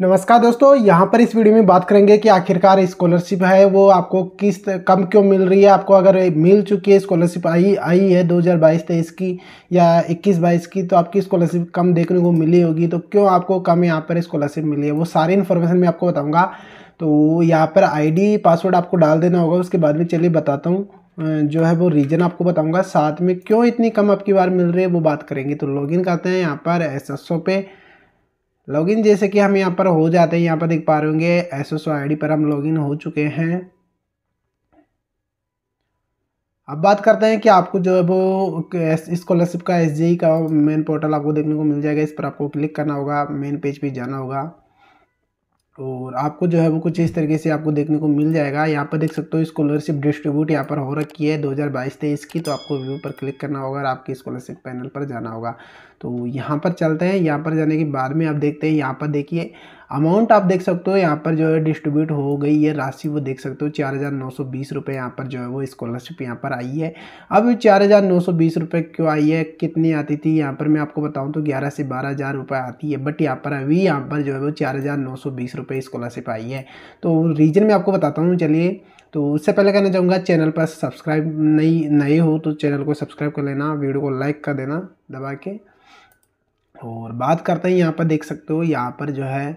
नमस्कार दोस्तों यहाँ पर इस वीडियो में बात करेंगे कि आखिरकार स्कॉलरशिप है वो आपको किस कम क्यों मिल रही है आपको अगर मिल चुकी है स्कॉलरशिप आई आई है 2022-23 की या 21-22 की तो आपकी स्कॉलरशिप कम देखने को मिली होगी तो क्यों आपको कम यहाँ पर स्कॉलरशिप मिली है वो सारी इन्फॉर्मेशन मैं आपको बताऊँगा तो यहाँ पर आई पासवर्ड आपको डाल देना होगा उसके बाद में चलिए बताता हूँ जो है वो रीज़न आपको बताऊँगा साथ में क्यों इतनी कम आपकी बार मिल रही है वो बात करेंगे तो लॉग करते हैं यहाँ पर एस पे लॉगिन जैसे कि हम यहाँ पर हो जाते हैं यहाँ पर देख पा रहे होंगे एस एस पर हम लॉगिन हो चुके हैं अब बात करते हैं कि आपको जो है वो स्कॉलरशिप का एस e का मेन पोर्टल आपको देखने को मिल जाएगा इस पर आपको क्लिक करना होगा मेन पेज पे जाना होगा तो आपको जो है वो कुछ इस तरीके से आपको देखने को मिल जाएगा यहाँ पर देख सकते हो स्कॉलरशिप डिस्ट्रीब्यूट यहाँ पर हो रखी है 2022 तेईस की तो आपको व्यू पर क्लिक करना होगा और आपकी स्कॉलरशिप पैनल पर जाना होगा तो यहाँ पर चलते हैं यहाँ पर जाने के बाद में आप देखते हैं यहाँ पर देखिए अमाउंट आप देख सकते हो यहाँ पर जो है डिस्ट्रीब्यूट हो गई है राशि वो देख सकते हो चार हज़ार नौ सौ बीस रुपये यहाँ पर जो है वो स्कॉलरशिप यहाँ पर आई है अब चार हज़ार नौ सौ बीस रुपये क्यों आई है कितनी आती थी यहाँ पर मैं आपको बताऊँ तो ग्यारह से बारह हज़ार रुपये आती है बट यहाँ पर अभी यहाँ पर जो है वो चार हज़ार नौ सौ बीस रुपये स्कॉलरशिप आई है तो रीजन मैं आपको बताता हूँ चलिए तो उससे पहले कहना चाहूँगा चैनल पर सब्सक्राइब नहीं नए हो तो चैनल को सब्सक्राइब कर लेना वीडियो को लाइक कर देना दबा के और बात करते हैं यहाँ पर देख सकते हो यहाँ पर जो है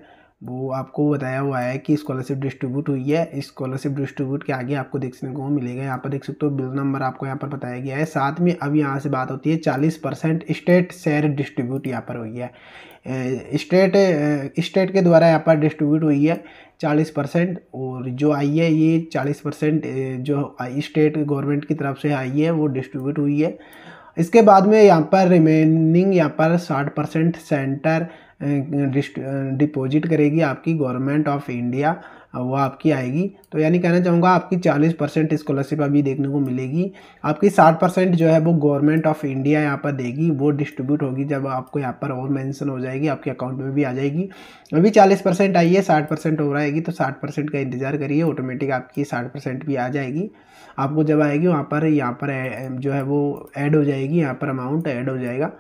वो आपको बताया हुआ है कि स्कॉलरशिप डिस्ट्रीब्यूट हुई है स्कॉलरशिप डिस्ट्रीब्यूट के आगे आपको देखने को मिलेगा यहाँ पर देख सकते हो बिल नंबर आपको यहाँ पर बताया गया है साथ में अब यहाँ से बात होती है चालीस परसेंट स्टेट शेयर डिस्ट्रीब्यूट यहाँ पर हुई है स्टेट स्टेट के द्वारा यहाँ पर डिस्ट्रीब्यूट हुई है चालीस परसेंट और जो आई है ये चालीस परसेंट जो स्टेट गवर्नमेंट की तरफ से आई है वो डिस्ट्रीब्यूट हुई है इसके बाद में यहाँ पर रिमेनिंग यहाँ पर साठ परसेंट सेंटर डिपॉजिट करेगी आपकी गवर्नमेंट ऑफ इंडिया वो आपकी आएगी तो यानी कहना चाहूँगा आपकी 40 परसेंट स्कॉलरशिप अभी देखने को मिलेगी आपकी 60 परसेंट जो है वो गवर्नमेंट ऑफ इंडिया यहाँ पर देगी वो डिस्ट्रीब्यूट होगी जब आपको यहाँ पर और मेंशन हो जाएगी आपके अकाउंट में भी आ जाएगी अभी 40 परसेंट आई है साठ परसेंट हो आएगी तो साठ परसेंट का इंतजार करिए ऑटोमेटिक आपकी साठ परसेंट भी आ जाएगी आपको जब आएगी वहाँ पर यहाँ पर जो है वो ऐड हो जाएगी यहाँ पर अमाउंट ऐड हो जाएगा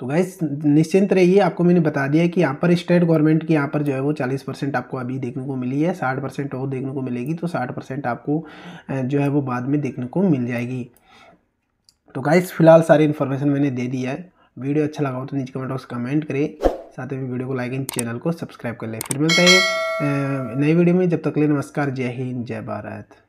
तो गैस निश्चिंत रहिए आपको मैंने बता दिया कि यहाँ पर स्टेट गवर्नमेंट की यहाँ पर जो है वो चालीस परसेंट आपको अभी देखने को मिली है साठ परसेंट और देखने को मिलेगी तो साठ परसेंट आपको जो है वो बाद में देखने को मिल जाएगी तो गाइस फिलहाल सारी इन्फॉर्मेशन मैंने दे दिया है वीडियो अच्छा लगा हो तो नीचे कमेंट बॉक्स कमेंट करें साथ ही वीडियो को लाइक एंड चैनल को सब्सक्राइब कर लें फिर मिलते हैं नई वीडियो में जब तक ले नमस्कार जय हिंद जय भारत